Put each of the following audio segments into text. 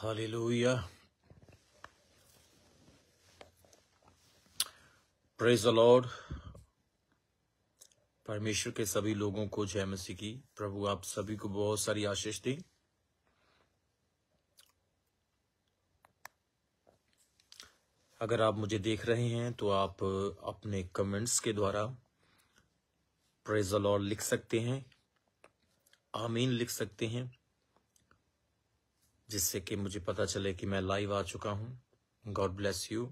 Hallelujah. Praise the Lord. परमेश्वर के सभी लोगों को जय मसीह की प्रभु आप सभी को बहुत सारी आशीष दें अगर आप मुझे देख रहे हैं तो आप अपने कमेंट्स के द्वारा प्रेज द लॉर्ड लिख सकते हैं आमीन लिख सकते हैं जिससे कि मुझे पता चले कि मैं लाइव आ चुका हूं गॉड ब्लेस यू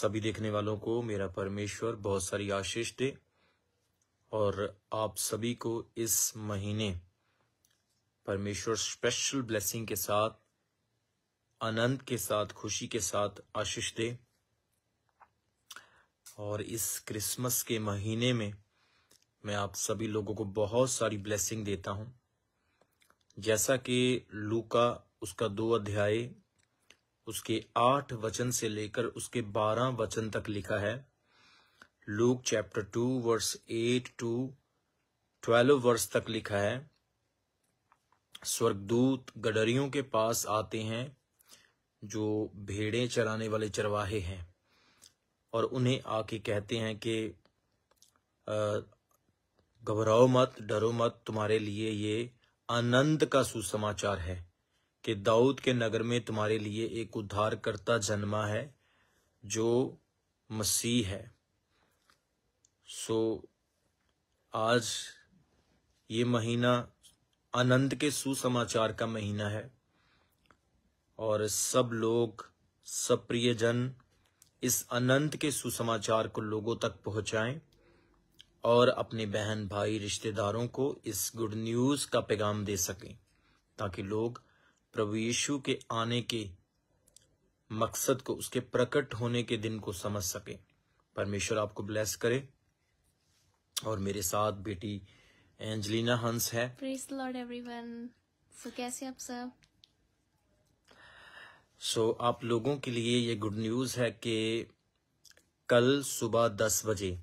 सभी देखने वालों को मेरा परमेश्वर बहुत सारी आशीष दे और आप सभी को इस महीने परमेश्वर स्पेशल ब्लेसिंग के साथ आनंद के साथ खुशी के साथ आशीष दे और इस क्रिसमस के महीने में मैं आप सभी लोगों को बहुत सारी ब्लेसिंग देता हूं जैसा कि लूका उसका दो अध्याय उसके आठ वचन से लेकर उसके बारह वचन तक लिखा है Luke chapter two verse eight to twelve verse तक लिखा है स्वर्गदूत गडरियों के पास आते हैं जो भेड़े चराने वाले चरवाहे हैं और उन्हें आके कहते हैं कि घबराओ मत डरो मत तुम्हारे लिए ये आनंद का सुसमाचार है कि दाऊद के नगर में तुम्हारे लिए एक उद्धारकर्ता जन्मा है जो मसीह है सो आज ये महीना आनंद के सुसमाचार का महीना है और सब लोग सब प्रियजन इस अनंत के सुसमाचार को लोगों तक पहुंचाएं और अपने बहन भाई रिश्तेदारों को इस गुड न्यूज़ का पैगाम दे सकें ताकि लोग प्रभु यीशु के आने के मकसद को उसके प्रकट होने के दिन को समझ सकें परमेश्वर आपको ब्लेस करे और मेरे साथ बेटी एंजलिना हंस है लॉर्ड एवरीवन सो कैसे आप सब सो so, आप लोगों के लिए ये गुड न्यूज़ है कि कल सुबह दस बजे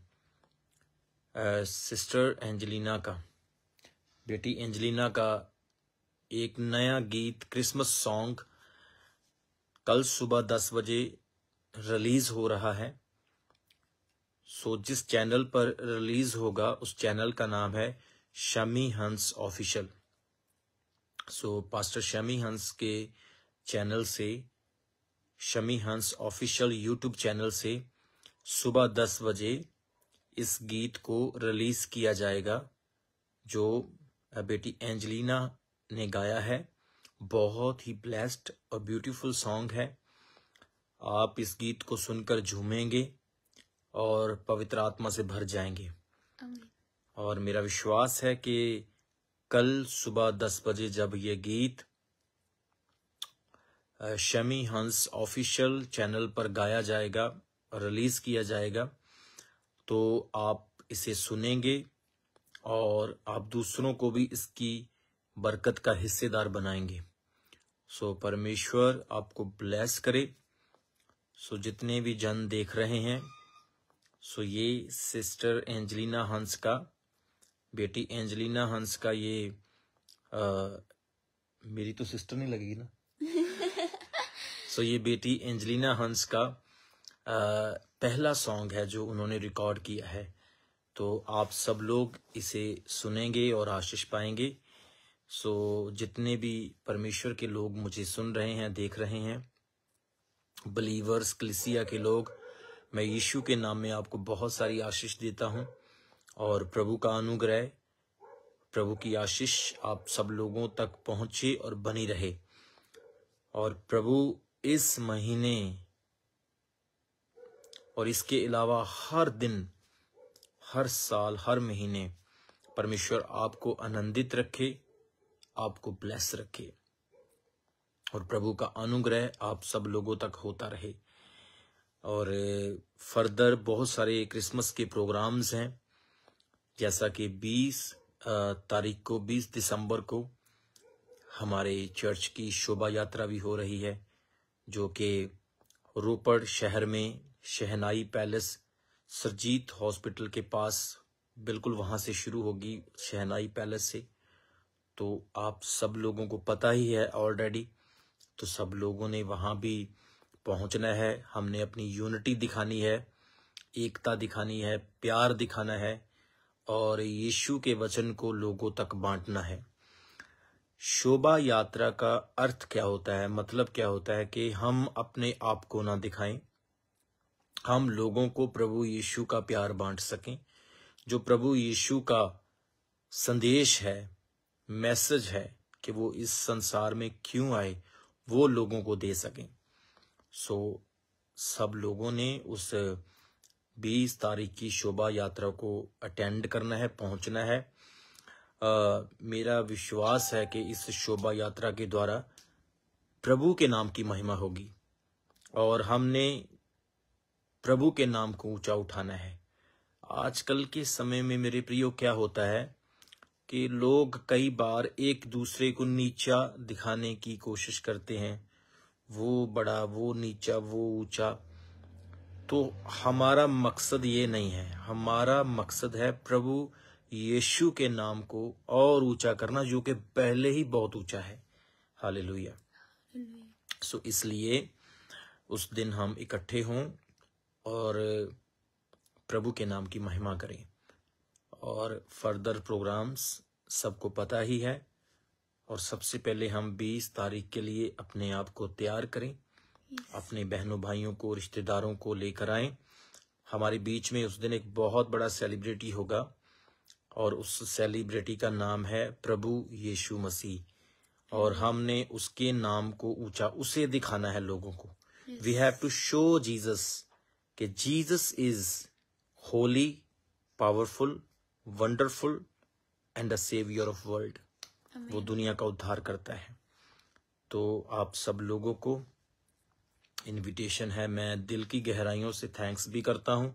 सिस्टर एंजलिना का बेटी एंजलिना का एक नया गीत क्रिसमस सॉन्ग कल सुबह दस बजे रिलीज हो रहा है सो जिस चैनल पर रिलीज होगा उस चैनल का नाम है शमी हंस ऑफिशियल सो पास्टर शमी हंस के चैनल से शमी हंस ऑफिशियल यूट्यूब चैनल से सुबह दस बजे इस गीत को रिलीज किया जाएगा जो बेटी एंजलिना ने गाया है बहुत ही ब्लेस्ड और ब्यूटीफुल सॉन्ग है आप इस गीत को सुनकर झूमेंगे और पवित्र आत्मा से भर जाएंगे और मेरा विश्वास है कि कल सुबह दस बजे जब ये गीत शमी हंस ऑफिशियल चैनल पर गाया जाएगा रिलीज किया जाएगा तो आप इसे सुनेंगे और आप दूसरों को भी इसकी बरकत का हिस्सेदार बनाएंगे सो परमेश्वर आपको ब्लेस करे सो जितने भी जन देख रहे हैं सो ये सिस्टर एंजलिना हंस का बेटी एंजलिना हंस का ये आ, मेरी तो सिस्टर नहीं लगेगी ना सो ये बेटी एंजलिना हंस का आ, पहला सॉन्ग है जो उन्होंने रिकॉर्ड किया है तो आप सब लोग इसे सुनेंगे और आशीष पाएंगे सो जितने भी परमेश्वर के लोग मुझे सुन रहे हैं देख रहे हैं बिलीवर्स क्लिसिया के लोग मैं यीशु के नाम में आपको बहुत सारी आशीष देता हूँ और प्रभु का अनुग्रह प्रभु की आशीष आप सब लोगों तक पहुंचे और बनी रहे और प्रभु इस महीने और इसके अलावा हर दिन हर साल हर महीने परमेश्वर आपको आनंदित रखे आपको ब्लेस रखे और प्रभु का अनुग्रह आप सब लोगों तक होता रहे और फर्दर बहुत सारे क्रिसमस के प्रोग्राम्स हैं जैसा कि 20 तारीख को 20 दिसंबर को हमारे चर्च की शोभा यात्रा भी हो रही है जो कि रोपड़ शहर में शहनाई पैलेस सरजीत हॉस्पिटल के पास बिल्कुल वहां से शुरू होगी शहनाई पैलेस से तो आप सब लोगों को पता ही है ऑलरेडी तो सब लोगों ने वहां भी पहुंचना है हमने अपनी यूनिटी दिखानी है एकता दिखानी है प्यार दिखाना है और यीशु के वचन को लोगों तक बांटना है शोभा यात्रा का अर्थ क्या होता है मतलब क्या होता है कि हम अपने आप को ना दिखाएं हम लोगों को प्रभु यीशु का प्यार बांट सकें जो प्रभु यीशु का संदेश है मैसेज है कि वो इस संसार में क्यों आए वो लोगों को दे सकें सो सब लोगों ने उस बीस तारीख की शोभा यात्रा को अटेंड करना है पहुंचना है uh, मेरा विश्वास है कि इस शोभा यात्रा के द्वारा प्रभु के नाम की महिमा होगी और हमने प्रभु के नाम को ऊंचा उठाना है आजकल के समय में मेरे प्रियो क्या होता है कि लोग कई बार एक दूसरे को नीचा दिखाने की कोशिश करते हैं वो बड़ा वो नीचा वो ऊंचा तो हमारा मकसद ये नहीं है हमारा मकसद है प्रभु यीशु के नाम को और ऊंचा करना जो कि पहले ही बहुत ऊंचा है हाल सो so, इसलिए उस दिन हम इकट्ठे हों और प्रभु के नाम की महिमा करें और फर्दर प्रोग्राम्स सबको पता ही है और सबसे पहले हम 20 तारीख के लिए अपने आप को तैयार करें अपने बहनों भाइयों को रिश्तेदारों को लेकर आए हमारे बीच में उस दिन एक बहुत बड़ा सेलिब्रिटी होगा और उस सेलिब्रिटी का नाम है प्रभु यीशु मसीह और हमने उसके नाम को ऊंचा उसे दिखाना है लोगों को we have to show Jesus कि Jesus is holy powerful wonderful and a saviour of world वो दुनिया का उद्धार करता है तो आप सब लोगों को इनविटेशन है मैं दिल की गहराइयों से थैंक्स भी करता हूं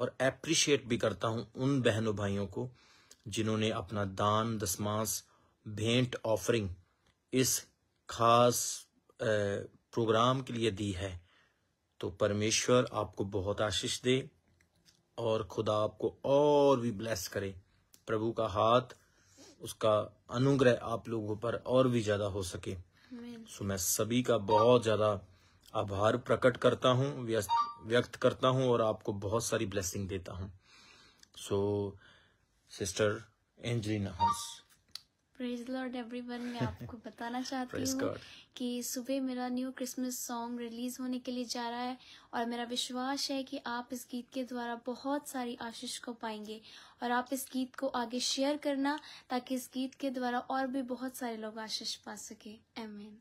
और एप्रिशिएट भी करता हूं उन बहनों भाइयों को जिन्होंने अपना दान दसमास भेंट ऑफरिंग इस खास प्रोग्राम के लिए दी है तो परमेश्वर आपको बहुत आशीष दे और खुदा आपको और भी ब्लेस करे प्रभु का हाथ उसका अनुग्रह आप लोगों पर और भी ज्यादा हो सके सो मैं सभी का बहुत ज्यादा आभार प्रकट करता हूँ व्यक्त करता हूँ और आपको बहुत सारी ब्लेसिंग देता हूँ so sister Angelina Hans praise Lord everyone मैं आपको बताना चाहती हूँ कि सुबह मेरा न्यू क्रिसमस सॉन्ग रिलीज होने के लिए जा रहा है और मेरा विश्वास है कि आप इस गीत के द्वारा बहुत सारी आशीष को पाएंगे और आप इस गीत को आगे शेयर करना ताकि इस गीत के द्वारा और भी बहुत सारे लोग आशीष पा सके एमेन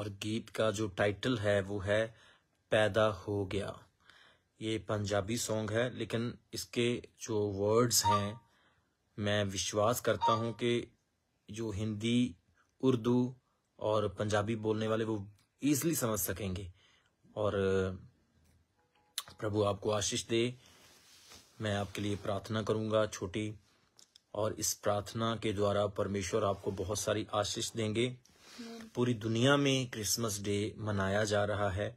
और गीत का जो टाइटल है वो है पैदा हो गया ये पंजाबी सॉन्ग है लेकिन इसके जो वर्ड्स हैं मैं विश्वास करता हूं कि जो हिंदी उर्दू और पंजाबी बोलने वाले वो ईजली समझ सकेंगे और प्रभु आपको आशीष दे मैं आपके लिए प्रार्थना करूंगा छोटी और इस प्रार्थना के द्वारा परमेश्वर आपको बहुत सारी आशीष देंगे पूरी दुनिया में क्रिसमस डे मनाया जा रहा है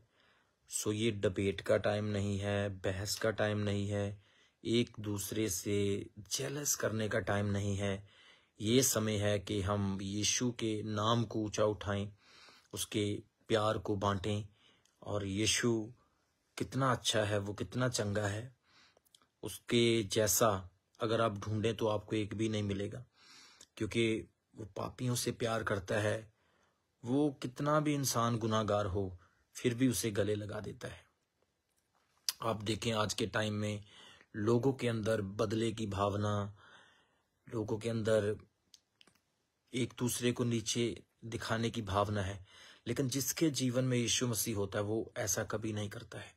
सो ये डिबेट का टाइम नहीं है बहस का टाइम नहीं है एक दूसरे से जेलस करने का टाइम नहीं है ये समय है कि हम यीशु के नाम को ऊंचा उठाएं उसके प्यार को बांटें और यीशु कितना अच्छा है वो कितना चंगा है उसके जैसा अगर आप ढूंढें तो आपको एक भी नहीं मिलेगा क्योंकि वो पापियों से प्यार करता है वो कितना भी इंसान गुनागार हो फिर भी उसे गले लगा देता है आप देखें आज के टाइम में लोगों के अंदर बदले की भावना लोगों के अंदर एक दूसरे को नीचे दिखाने की भावना है लेकिन जिसके जीवन में यीशु मसीह होता है वो ऐसा कभी नहीं करता है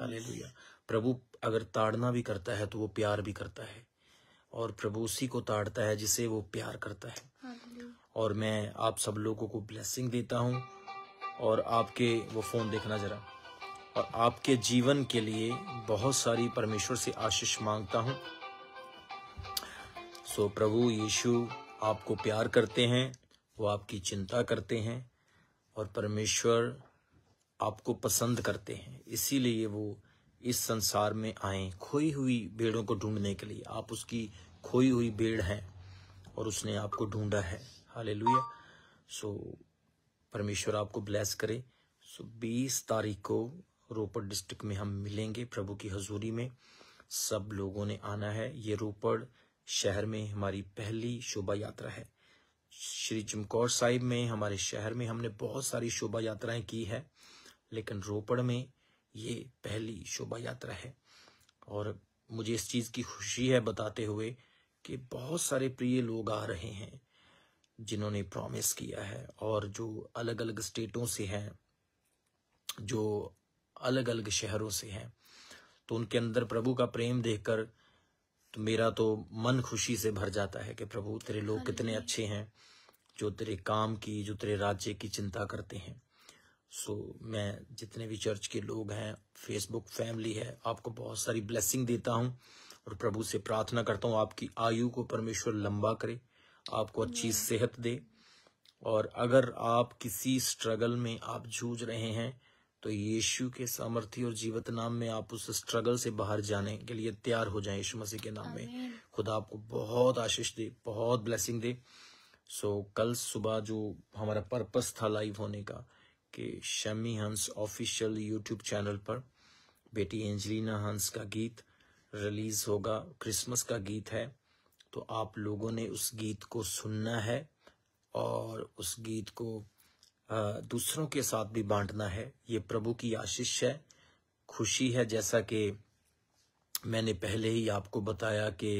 हालेलुया प्रभु अगर ताड़ना भी करता है तो वो प्यार भी करता है और प्रभु उसी को ताड़ता है जिसे वो प्यार करता है और मैं आप सब लोगों को ब्लेसिंग देता हूँ और आपके वो फ़ोन देखना ज़रा और आपके जीवन के लिए बहुत सारी परमेश्वर से आशीष मांगता हूँ सो प्रभु यीशु आपको प्यार करते हैं वो आपकी चिंता करते हैं और परमेश्वर आपको पसंद करते हैं इसीलिए वो इस संसार में आए खोई हुई भेड़ों को ढूंढने के लिए आप उसकी खोई हुई भेड़ हैं और उसने आपको ढूंढा है हाले सो परमेश्वर आपको ब्लेस करे सो बीस तारीख को रोपड़ डिस्ट्रिक्ट में हम मिलेंगे प्रभु की हजूरी में सब लोगों ने आना है ये रोपड़ शहर में हमारी पहली शोभा यात्रा है श्री चमकौर साहिब में हमारे शहर में हमने बहुत सारी शोभा यात्राएं की है लेकिन रोपड़ में ये पहली शोभा यात्रा है और मुझे इस चीज़ की खुशी है बताते हुए कि बहुत सारे प्रिय लोग आ रहे हैं जिन्होंने प्रॉमिस किया है और जो अलग अलग स्टेटों से हैं जो अलग अलग शहरों से हैं तो उनके अंदर प्रभु का प्रेम देखकर तो मेरा तो मन खुशी से भर जाता है कि प्रभु तेरे लोग हाँ कितने अच्छे हैं जो तेरे काम की जो तेरे राज्य की चिंता करते हैं सो so, मैं जितने भी चर्च के लोग हैं फेसबुक फैमिली है आपको बहुत सारी ब्लेसिंग देता हूँ और प्रभु से प्रार्थना करता हूँ आपकी आयु को परमेश्वर लंबा करे आपको अच्छी सेहत दे और अगर आप किसी स्ट्रगल में आप जूझ रहे हैं तो यीशु के सामर्थ्य और जीवत नाम में आप उस स्ट्रगल से बाहर जाने के लिए तैयार हो जाएं यीशु मसीह के नाम में खुदा आपको बहुत आशीष दे बहुत ब्लेसिंग दे सो कल सुबह जो हमारा पर्पस था लाइव होने का कि शमी हंस ऑफिशियल यूट्यूब चैनल पर बेटी एंजलिना हंस का गीत रिलीज होगा क्रिसमस का गीत है तो आप लोगों ने उस गीत को सुनना है और उस गीत को दूसरों के साथ भी बांटना है ये प्रभु की आशीष है खुशी है जैसा कि मैंने पहले ही आपको बताया कि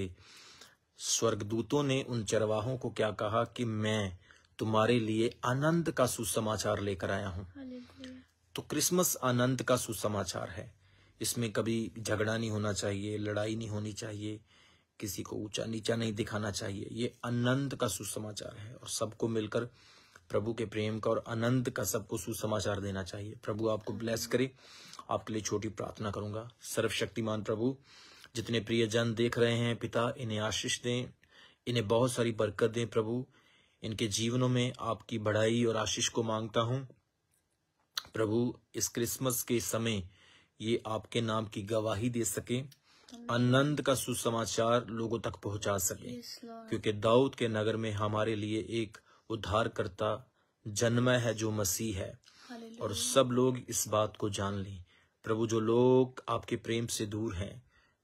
स्वर्गदूतों ने उन चरवाहों को क्या कहा कि मैं तुम्हारे लिए आनंद का सुसमाचार लेकर आया हूं तो क्रिसमस आनंद का सुसमाचार है इसमें कभी झगड़ा नहीं होना चाहिए लड़ाई नहीं होनी चाहिए किसी को ऊंचा नीचा नहीं दिखाना चाहिए ये आनंद का सुसमाचार है और सबको मिलकर प्रभु के प्रेम का और अनंत का सबको सुसमाचार देना चाहिए प्रभु आपको ब्लेस करे आपके लिए छोटी प्रार्थना करूंगा सर्वशक्तिमान प्रभु जितने प्रिय जन देख रहे हैं पिता इन्हें आशीष दें इन्हें बहुत सारी बरकत दें प्रभु इनके जीवनों में आपकी बढ़ाई और आशीष को मांगता हूं प्रभु इस क्रिसमस के समय ये आपके नाम की गवाही दे सके आनंद का सुसमाचार लोगों तक पहुंचा सके क्योंकि दाऊद के नगर में हमारे लिए एक करता जन्म है जो मसीह है और सब लोग इस बात को जान लें प्रभु जो लोग आपके प्रेम से दूर हैं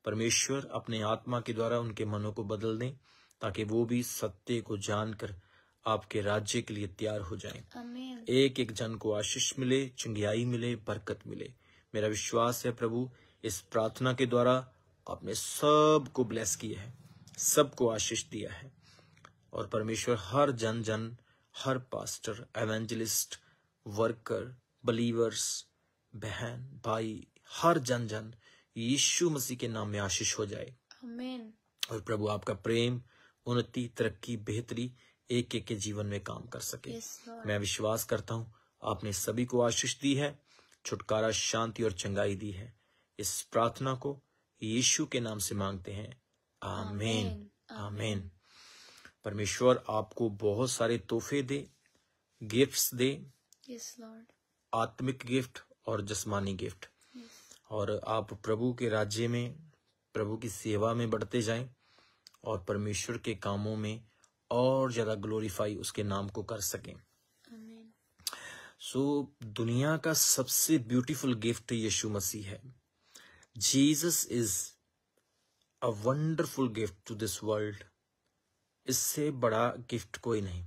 परमेश्वर अपने आत्मा के द्वारा उनके मनों को बदल दें ताकि वो भी सत्य को जानकर आपके राज्य के लिए तैयार हो जाएं। एक एक जन को आशीष मिले चंगियाई मिले बरकत मिले मेरा विश्वास है प्रभु इस प्रार्थना के द्वारा आपने सबको ब्लेस किया है सबको आशीष दिया है और परमेश्वर हर जन जन हर पास्टर एवेंजलिस्ट वर्कर बिलीवर्स बहन भाई हर जन जन यीशु मसीह के नाम में आशीष हो जाए Amen. और प्रभु आपका प्रेम उन्नति तरक्की बेहतरी एक एक के जीवन में काम कर सके yes, मैं विश्वास करता हूँ आपने सभी को आशीष दी है छुटकारा शांति और चंगाई दी है इस प्रार्थना को यीशु के नाम से मांगते हैं आमेन आमेन, आमेन। परमेश्वर आपको बहुत सारे तोहफे दे गिफ्ट्स दे yes, आत्मिक गिफ्ट और जस्मानी गिफ्ट yes. और आप प्रभु के राज्य में प्रभु की सेवा में बढ़ते जाएं और परमेश्वर के कामों में और ज्यादा ग्लोरीफाई उसके नाम को कर सकें सो so, दुनिया का सबसे ब्यूटीफुल गिफ्ट यीशु मसीह है Jesus is a wonderful gift to this world इससे बड़ा गिफ्ट कोई नहीं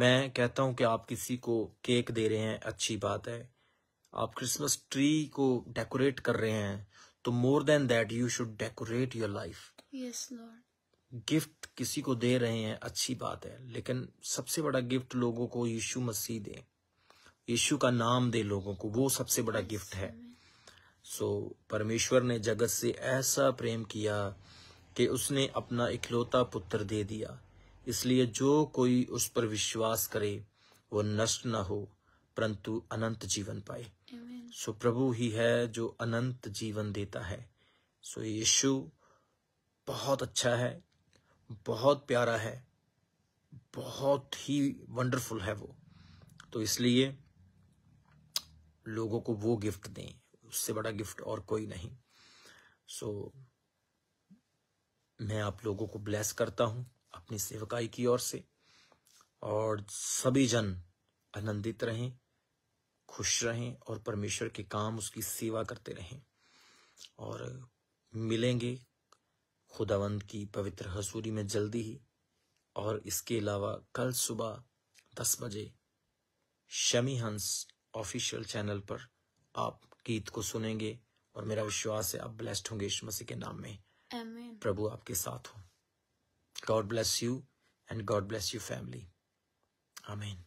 मैं कहता हूं कि आप किसी को केक दे रहे हैं अच्छी बात है आप क्रिसमस ट्री को डेकोरेट कर रहे हैं तो more than that you should decorate your life yes Lord gift किसी को दे रहे हैं अच्छी बात है लेकिन सबसे बड़ा गिफ्ट लोगों को यीशु मसीह दे यीशु का नाम दे लोगों को वो सबसे बड़ा गिफ्ट है सो so, परमेश्वर ने जगत से ऐसा प्रेम किया कि उसने अपना इकलौता पुत्र दे दिया इसलिए जो कोई उस पर विश्वास करे वो नष्ट न हो परंतु अनंत जीवन पाए सो प्रभु ही है जो अनंत जीवन देता है सो यीशु बहुत अच्छा है बहुत प्यारा है बहुत ही वंडरफुल है वो तो इसलिए लोगों को वो गिफ्ट दें उससे बड़ा गिफ्ट और कोई नहीं सो so, मैं आप लोगों को ब्लेस करता हूँ अपनी सेवकाई की ओर से और सभी जन आनंदित रहें खुश रहें और परमेश्वर के काम उसकी सेवा करते रहें और मिलेंगे खुदावंद की पवित्र हसूरी में जल्दी ही और इसके अलावा कल सुबह दस बजे शमी हंस ऑफिशियल चैनल पर आप गीत को सुनेंगे और मेरा विश्वास है आप ब्लेस्ड होंगे यीशु मसीह के नाम में प्रभु आपके साथ हो God bless you and God bless you family अमीन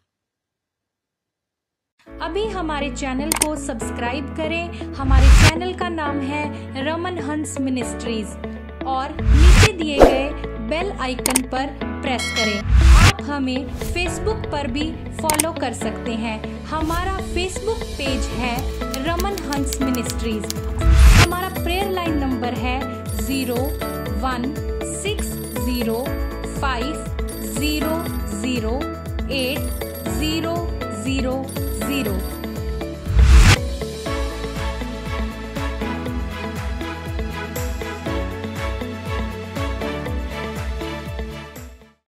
अभी हमारे चैनल को सब्सक्राइब करें हमारे चैनल का नाम है रमन हंस मिनिस्ट्रीज और नीचे दिए गए बेल आइकन पर प्रेस करें आप हमें फेसबुक पर भी फॉलो कर सकते हैं हमारा फेसबुक पेज है रमन हंस मिनिस्ट्रीज हमारा प्रेयर लाइन नंबर है zero one six zero five zero zero eight zero zero zero.